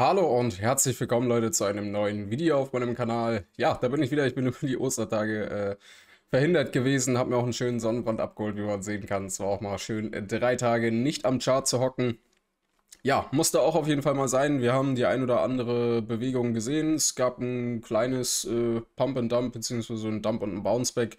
Hallo und herzlich willkommen Leute zu einem neuen Video auf meinem Kanal. Ja, da bin ich wieder. Ich bin über die Ostertage äh, verhindert gewesen, habe mir auch einen schönen Sonnenbrand abgeholt, wie man sehen kann. Es war auch mal schön, äh, drei Tage nicht am Chart zu hocken. Ja, musste auch auf jeden Fall mal sein. Wir haben die ein oder andere Bewegung gesehen. Es gab ein kleines äh, Pump and Dump, beziehungsweise ein Dump und ein Bounceback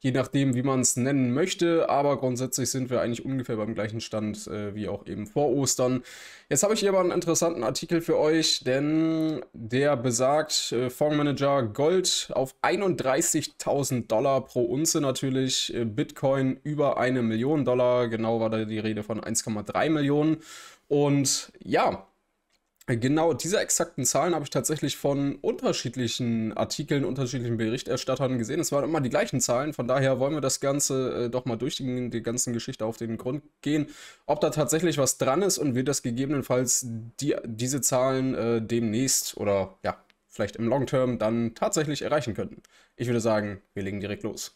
je nachdem, wie man es nennen möchte. Aber grundsätzlich sind wir eigentlich ungefähr beim gleichen Stand äh, wie auch eben vor Ostern. Jetzt habe ich hier aber einen interessanten Artikel für euch, denn der besagt, äh, Fondsmanager Gold auf 31.000 Dollar pro Unze natürlich, äh, Bitcoin über eine Million Dollar, genau war da die Rede von 1,3 Millionen. Und ja, Genau, diese exakten Zahlen habe ich tatsächlich von unterschiedlichen Artikeln, unterschiedlichen Berichterstattern gesehen. Es waren immer die gleichen Zahlen, von daher wollen wir das Ganze äh, doch mal durch die, die ganzen Geschichte auf den Grund gehen, ob da tatsächlich was dran ist und wir das gegebenenfalls die, diese Zahlen äh, demnächst oder ja, vielleicht im Long Term dann tatsächlich erreichen könnten. Ich würde sagen, wir legen direkt los.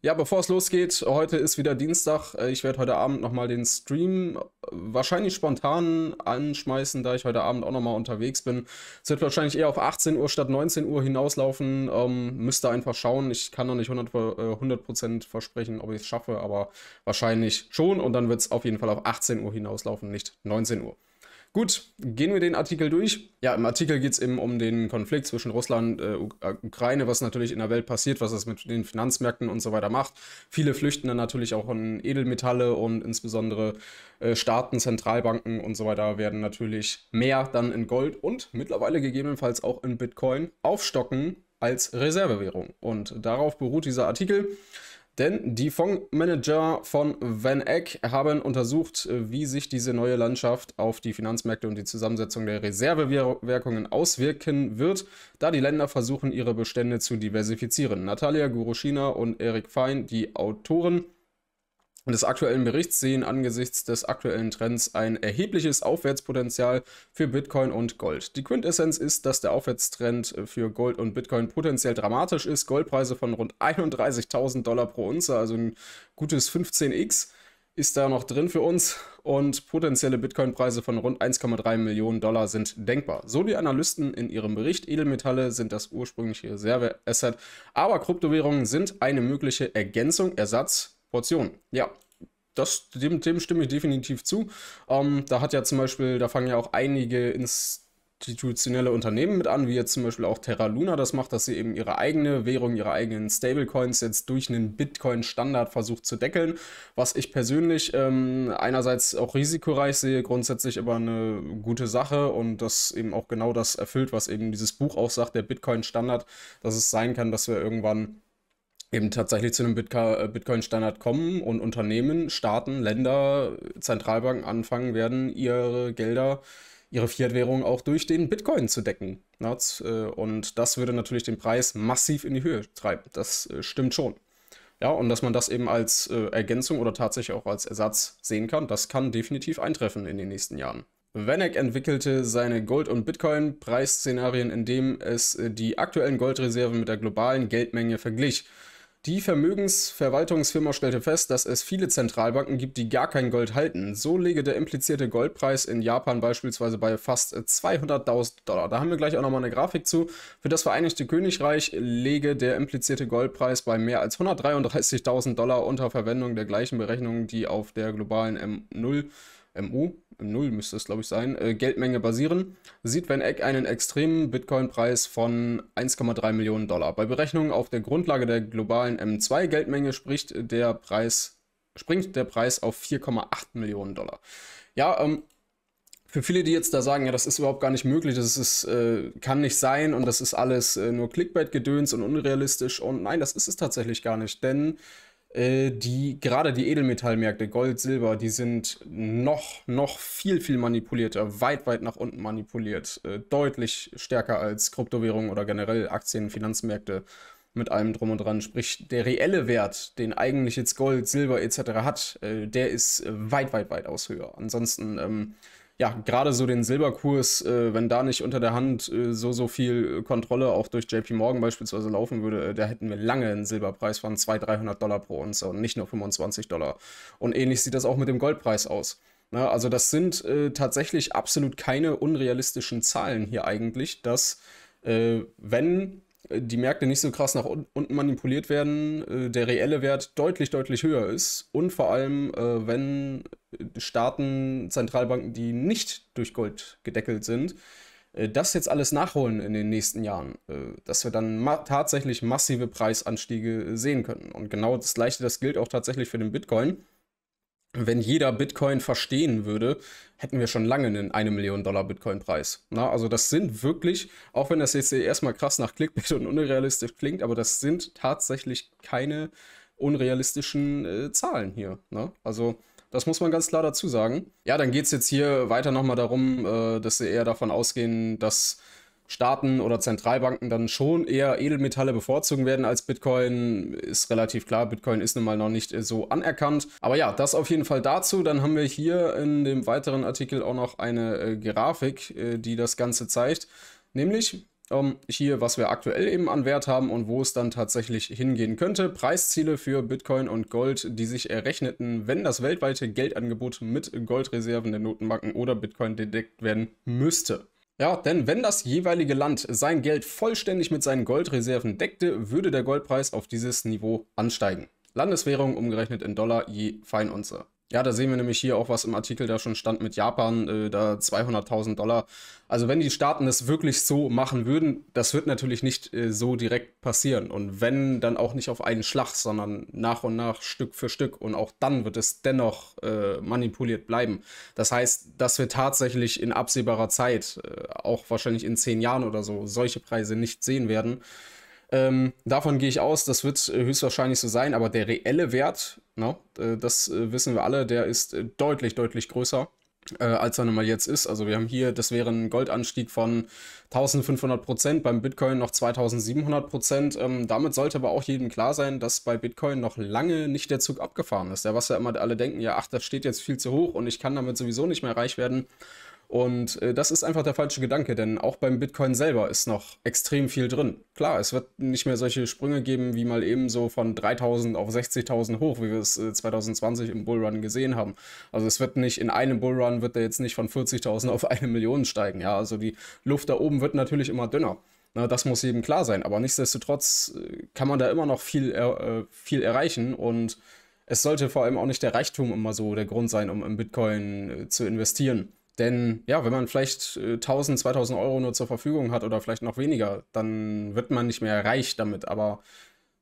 Ja, bevor es losgeht, heute ist wieder Dienstag. Äh, ich werde heute Abend nochmal den Stream äh, wahrscheinlich spontan anschmeißen, da ich heute Abend auch nochmal unterwegs bin. Es wird wahrscheinlich eher auf 18 Uhr statt 19 Uhr hinauslaufen. Ähm, müsst ihr einfach schauen. Ich kann noch nicht 100%, äh, Prozent versprechen, ob ich es schaffe, aber wahrscheinlich schon. Und dann wird es auf jeden Fall auf 18 Uhr hinauslaufen, nicht 19 Uhr. Gut, gehen wir den Artikel durch. Ja, im Artikel geht es eben um den Konflikt zwischen Russland äh, und äh, Ukraine, was natürlich in der Welt passiert, was das mit den Finanzmärkten und so weiter macht. Viele flüchten dann natürlich auch in Edelmetalle und insbesondere äh, Staaten, Zentralbanken und so weiter werden natürlich mehr dann in Gold und mittlerweile gegebenenfalls auch in Bitcoin aufstocken als Reservewährung. Und darauf beruht dieser Artikel. Denn die Fondsmanager von Van Eck haben untersucht, äh, wie sich diese neue Landschaft auf die Finanzmärkte und die Zusammensetzung der Reservewirkungen auswirken wird, da die Länder versuchen, ihre Bestände zu diversifizieren. Natalia Guruschina und Erik Fein, die Autoren, des aktuellen Berichts sehen angesichts des aktuellen Trends ein erhebliches Aufwärtspotenzial für Bitcoin und Gold. Die Quintessenz ist, dass der Aufwärtstrend für Gold und Bitcoin potenziell dramatisch ist. Goldpreise von rund 31.000 Dollar pro Unze, also ein gutes 15x, ist da noch drin für uns. Und potenzielle Bitcoin-Preise von rund 1,3 Millionen Dollar sind denkbar. So die Analysten in ihrem Bericht. Edelmetalle sind das ursprüngliche Reserve-Asset. aber Kryptowährungen sind eine mögliche Ergänzung, Ersatz Portion. Ja, das, dem, dem stimme ich definitiv zu. Ähm, da hat ja zum Beispiel, da fangen ja auch einige institutionelle Unternehmen mit an, wie jetzt zum Beispiel auch Terra Luna das macht, dass sie eben ihre eigene Währung, ihre eigenen Stablecoins jetzt durch einen Bitcoin-Standard versucht zu deckeln, was ich persönlich ähm, einerseits auch risikoreich sehe, grundsätzlich aber eine gute Sache und das eben auch genau das erfüllt, was eben dieses Buch auch sagt, der Bitcoin-Standard, dass es sein kann, dass wir irgendwann eben tatsächlich zu einem äh, Bitcoin-Standard kommen und Unternehmen, Staaten, Länder, Zentralbanken anfangen werden, ihre Gelder, ihre Fiat-Währung auch durch den Bitcoin zu decken. Äh, und das würde natürlich den Preis massiv in die Höhe treiben. Das äh, stimmt schon. Ja, und dass man das eben als Ergänzung oder tatsächlich auch als Ersatz sehen kann, das kann definitiv eintreffen in den nächsten Jahren. Venek entwickelte seine Gold- und Bitcoin-Preisszenarien, indem es die aktuellen Goldreserven mit der globalen Geldmenge verglich. Die Vermögensverwaltungsfirma stellte fest, dass es viele Zentralbanken gibt, die gar kein Gold halten. So lege der implizierte Goldpreis in Japan beispielsweise bei fast 200.000 Dollar. Da haben wir gleich auch nochmal eine Grafik zu. Für das Vereinigte Königreich lege der implizierte Goldpreis bei mehr als 133.000 Dollar unter Verwendung der gleichen Berechnungen, die auf der globalen M0 MU, im müsste es glaube ich sein, äh, Geldmenge basieren, sieht VanEck einen extremen Bitcoin-Preis von 1,3 Millionen Dollar. Bei Berechnungen auf der Grundlage der globalen M2-Geldmenge spricht der Preis, springt der Preis auf 4,8 Millionen Dollar. Ja, ähm, für viele, die jetzt da sagen, ja, das ist überhaupt gar nicht möglich, das ist, äh, kann nicht sein und das ist alles äh, nur Clickbait-Gedöns und unrealistisch und nein, das ist es tatsächlich gar nicht, denn äh, die gerade die Edelmetallmärkte, Gold, Silber, die sind noch, noch viel, viel manipulierter, weit, weit nach unten manipuliert. Äh, deutlich stärker als Kryptowährungen oder generell Aktien, Finanzmärkte mit allem drum und dran. Sprich, der reelle Wert, den eigentlich jetzt Gold, Silber etc. hat, äh, der ist weit, weit, weit aus höher. Ansonsten ähm, ja, gerade so den Silberkurs, äh, wenn da nicht unter der Hand äh, so, so viel äh, Kontrolle auch durch JP Morgan beispielsweise laufen würde, äh, da hätten wir lange einen Silberpreis von 200, 300 Dollar pro Unze und nicht nur 25 Dollar. Und ähnlich sieht das auch mit dem Goldpreis aus. Na, ne, also das sind äh, tatsächlich absolut keine unrealistischen Zahlen hier eigentlich, dass äh, wenn die Märkte nicht so krass nach unten manipuliert werden, äh, der reelle Wert deutlich, deutlich höher ist und vor allem, äh, wenn Staaten, Zentralbanken, die nicht durch Gold gedeckelt sind, äh, das jetzt alles nachholen in den nächsten Jahren, dass wir dann ma tatsächlich massive Preisanstiege sehen können. Und genau das gleiche, das gilt auch tatsächlich für den Bitcoin wenn jeder Bitcoin verstehen würde, hätten wir schon lange einen 1 Million Dollar Bitcoin Preis. Na, also das sind wirklich, auch wenn das jetzt erstmal krass nach Clickbait und unrealistisch klingt, aber das sind tatsächlich keine unrealistischen äh, Zahlen hier. Ne? Also das muss man ganz klar dazu sagen. Ja, dann geht es jetzt hier weiter nochmal darum, äh, dass sie eher davon ausgehen, dass Staaten oder Zentralbanken dann schon eher Edelmetalle bevorzugen werden als Bitcoin. Ist relativ klar, Bitcoin ist nun mal noch nicht äh, so anerkannt. Aber ja, das auf jeden Fall dazu. Dann haben wir hier in dem weiteren Artikel auch noch eine äh, Grafik, äh, die das Ganze zeigt. Nämlich ähm, hier, was wir aktuell eben an Wert haben und wo es dann tatsächlich hingehen könnte. Preisziele für Bitcoin und Gold, die sich errechneten, wenn das weltweite Geldangebot mit Goldreserven der Notenbanken oder Bitcoin gedeckt werden müsste. Ja, denn wenn das jeweilige Land sein Geld vollständig mit seinen Goldreserven deckte, würde der Goldpreis auf dieses Niveau ansteigen. Landeswährung umgerechnet in Dollar je Feinunze. Ja, da sehen wir nämlich hier auch, was im Artikel da schon stand mit Japan, äh, da 200.000 Dollar. Also wenn die Staaten das wirklich so machen würden, das wird natürlich nicht äh, so direkt passieren. Und wenn, dann auch nicht auf einen Schlag, sondern nach und nach, Stück für Stück. Und auch dann wird es dennoch äh, manipuliert bleiben. Das heißt, dass wir tatsächlich in absehbarer Zeit, äh, auch wahrscheinlich in zehn Jahren oder so, solche Preise nicht sehen werden. Ähm, davon gehe ich aus, das wird äh, höchstwahrscheinlich so sein, aber der reelle Wert, no, ne, das äh, wissen wir alle, der ist äh, deutlich, deutlich größer. Äh, als er nun mal jetzt ist. Also wir haben hier, das wäre ein Goldanstieg von 1500 Prozent, beim Bitcoin noch 2700 Prozent. Ähm, damit sollte aber auch jedem klar sein, dass bei Bitcoin noch lange nicht der Zug abgefahren ist. Ja, was ja immer alle denken, ja, ach, das steht jetzt viel zu hoch und ich kann damit sowieso nicht mehr reich werden. Und äh, das ist einfach der falsche Gedanke, denn auch beim Bitcoin selber ist noch extrem viel drin. Klar, es wird nicht mehr solche Sprünge geben, wie mal eben so von 3000 auf 60.000 hoch, wie wir es äh, 2020 im Bullrun gesehen haben. Also es wird nicht in einem Bullrun wird er jetzt nicht von 40.000 auf eine Million steigen. Ja, also die Luft da oben wird natürlich immer dünner. Na, das muss jedem klar sein. Aber nichtsdestotrotz äh, kann man da immer noch viel, äh, viel erreichen und es sollte vor allem auch nicht der Reichtum immer so der Grund sein, um in Bitcoin äh, zu investieren. Denn ja, wenn man vielleicht 1000, äh, 2000 Euro nur zur Verfügung hat oder vielleicht noch weniger, dann wird man nicht mehr reich damit. Aber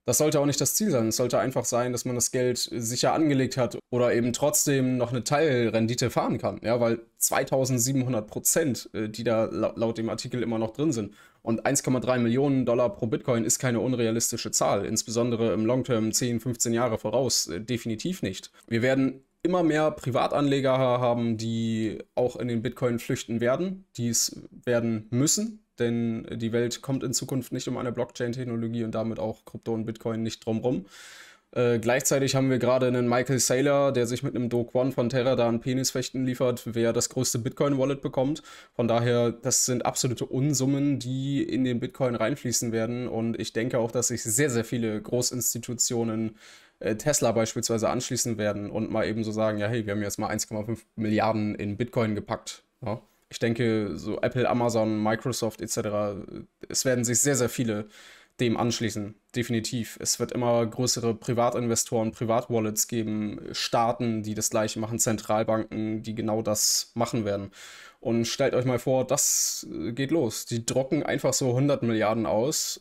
das sollte auch nicht das Ziel sein. Es sollte einfach sein, dass man das Geld sicher angelegt hat oder eben trotzdem noch eine Teilrendite fahren kann. Ja, weil 2700 Prozent, äh, die da laut dem Artikel immer noch drin sind. Und 1,3 Millionen Dollar pro Bitcoin ist keine unrealistische Zahl. Insbesondere im Long Term 10, 15 Jahre voraus. Äh, definitiv nicht. Wir werden immer mehr Privatanleger haben, die auch in den Bitcoin flüchten werden, die es werden müssen, denn die Welt kommt in Zukunft nicht um eine Blockchain-Technologie und damit auch Krypto und Bitcoin nicht drumrum. Äh, gleichzeitig haben wir gerade einen Michael Saylor, der sich mit einem Do Kwon von Terra da an Penisfechten liefert, wer das größte Bitcoin-Wallet bekommt. Von daher, das sind absolute Unsummen, die in den Bitcoin reinfließen werden. Und ich denke auch, dass sich sehr, sehr viele Großinstitutionen äh, Tesla beispielsweise anschließen werden und mal eben so sagen, ja, hey, wir haben jetzt mal 1,5 Milliarden in Bitcoin gepackt. Ja? Ich denke, so Apple, Amazon, Microsoft etc., es werden sich sehr, sehr viele dem anschließen definitiv. Es wird immer größere Privatinvestoren, Privatwallets geben, Staaten, die das gleiche machen, Zentralbanken, die genau das machen werden. Und stellt euch mal vor, das äh, geht los. Die drucken einfach so 100 Milliarden aus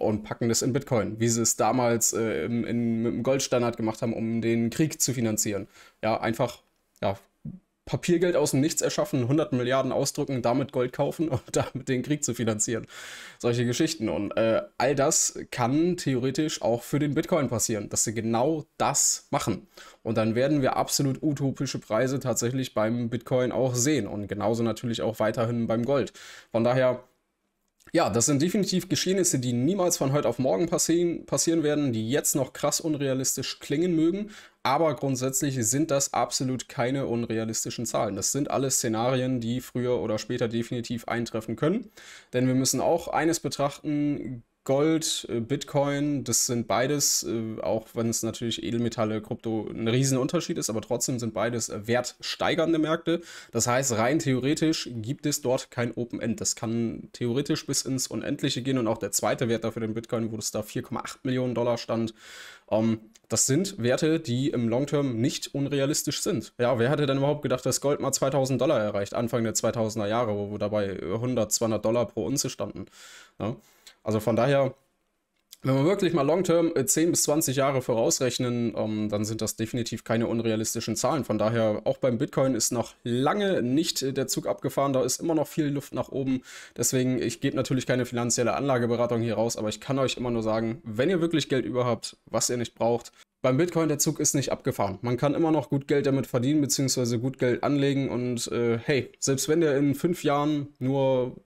und packen das in Bitcoin, wie sie es damals äh, im, in, mit dem Goldstandard gemacht haben, um den Krieg zu finanzieren. Ja, einfach ja, Papiergeld aus dem Nichts erschaffen, 100 Milliarden ausdrucken, damit Gold kaufen und damit den Krieg zu finanzieren. Solche Geschichten. Und äh, all das kann theoretisch auch für den Bitcoin passieren, dass sie genau das machen. Und dann werden wir absolut utopische Preise tatsächlich beim Bitcoin auch sehen und genauso natürlich auch weiterhin beim Gold. Von daher ja, das sind definitiv Geschehnisse, die niemals von heute auf morgen passieren, passieren werden, die jetzt noch krass unrealistisch klingen mögen, aber grundsätzlich sind das absolut keine unrealistischen Zahlen. Das sind alles Szenarien, die früher oder später definitiv eintreffen können. Denn wir müssen auch eines betrachten, Gold, äh, Bitcoin, das sind beides, äh, auch wenn es natürlich Edelmetalle, Krypto ein Riesenunterschied ist, aber trotzdem sind beides äh, wertsteigernde Märkte. Das heißt, rein theoretisch gibt es dort kein Open End. Das kann theoretisch bis ins Unendliche gehen und auch der zweite Wert dafür, den Bitcoin, wo es da 4,8 Millionen Dollar stand, um, ähm, das sind Werte, die im Long-Term nicht unrealistisch sind. Ja, wer hätte denn überhaupt gedacht, dass Gold mal 2000 Dollar erreicht, Anfang der 2000er Jahre, wo wir dabei 100, 200 Dollar pro Unze standen. Ja. Also von daher, wenn wir wirklich mal long-term 10 äh, bis 20 Jahre vorausrechnen, ähm, dann sind das definitiv keine unrealistischen Zahlen. Von daher, auch beim Bitcoin ist noch lange nicht äh, der Zug abgefahren. Da ist immer noch viel Luft nach oben. Deswegen, ich gebe natürlich keine finanzielle Anlageberatung hier raus, aber ich kann euch immer nur sagen, wenn ihr wirklich Geld über habt, was ihr nicht braucht, beim Bitcoin, der Zug ist nicht abgefahren. Man kann immer noch gut Geld damit verdienen, beziehungsweise gut Geld anlegen. Und äh, hey, selbst wenn der in fünf Jahren nur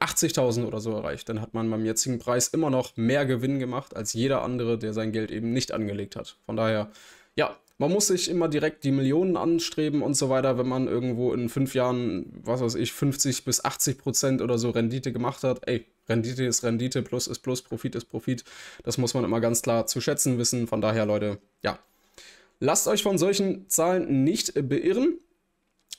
80.000 oder so erreicht, dann hat man beim jetzigen Preis immer noch mehr Gewinn gemacht als jeder andere, der sein Geld eben nicht angelegt hat. Von daher, ja, man muss sich immer direkt die Millionen anstreben und so weiter, wenn man irgendwo in fünf Jahren, was weiß ich, 50 bis 80 Prozent oder so Rendite gemacht hat. Ey, Rendite ist Rendite, Plus ist Plus, Profit ist Profit. Das muss man immer ganz klar zu schätzen wissen. Von daher, Leute, ja. Lasst euch von solchen Zahlen nicht beirren.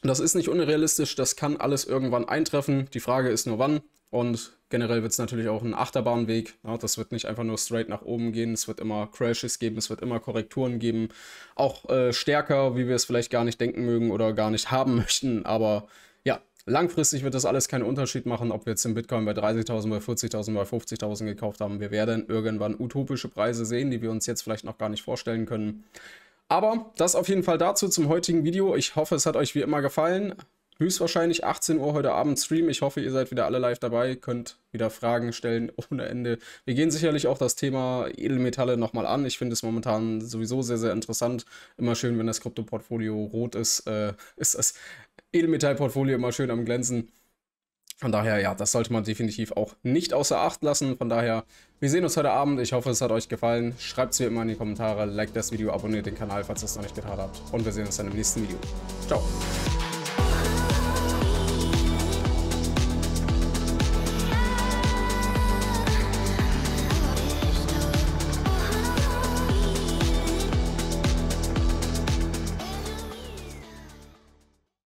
Das ist nicht unrealistisch, das kann alles irgendwann eintreffen. Die Frage ist nur wann. Und generell wird es natürlich auch ein Achterbahnweg. Ja, das wird nicht einfach nur straight nach oben gehen. Es wird immer Crashes geben, es wird immer Korrekturen geben. Auch äh, stärker, wie wir es vielleicht gar nicht denken mögen oder gar nicht haben möchten. Aber ja, langfristig wird das alles keinen Unterschied machen, ob wir jetzt den Bitcoin bei 30.000, bei 40.000, bei 50.000 gekauft haben. Wir werden irgendwann utopische Preise sehen, die wir uns jetzt vielleicht noch gar nicht vorstellen können. Aber das auf jeden Fall dazu zum heutigen Video. Ich hoffe, es hat euch wie immer gefallen. Höchstwahrscheinlich 18 Uhr heute Abend Stream. Ich hoffe, ihr seid wieder alle live dabei, könnt wieder Fragen stellen ohne Ende. Wir gehen sicherlich auch das Thema Edelmetalle nochmal an. Ich finde es momentan sowieso sehr, sehr interessant. Immer schön, wenn das Kryptoportfolio rot ist, äh, ist das Edelmetallportfolio immer schön am Glänzen. Von daher, ja, das sollte man definitiv auch nicht außer Acht lassen. Von daher, wir sehen uns heute Abend. Ich hoffe, es hat euch gefallen. Schreibt es mir immer in die Kommentare, Like das Video, abonniert den Kanal, falls ihr es noch nicht getan habt. Und wir sehen uns dann im nächsten Video. Ciao.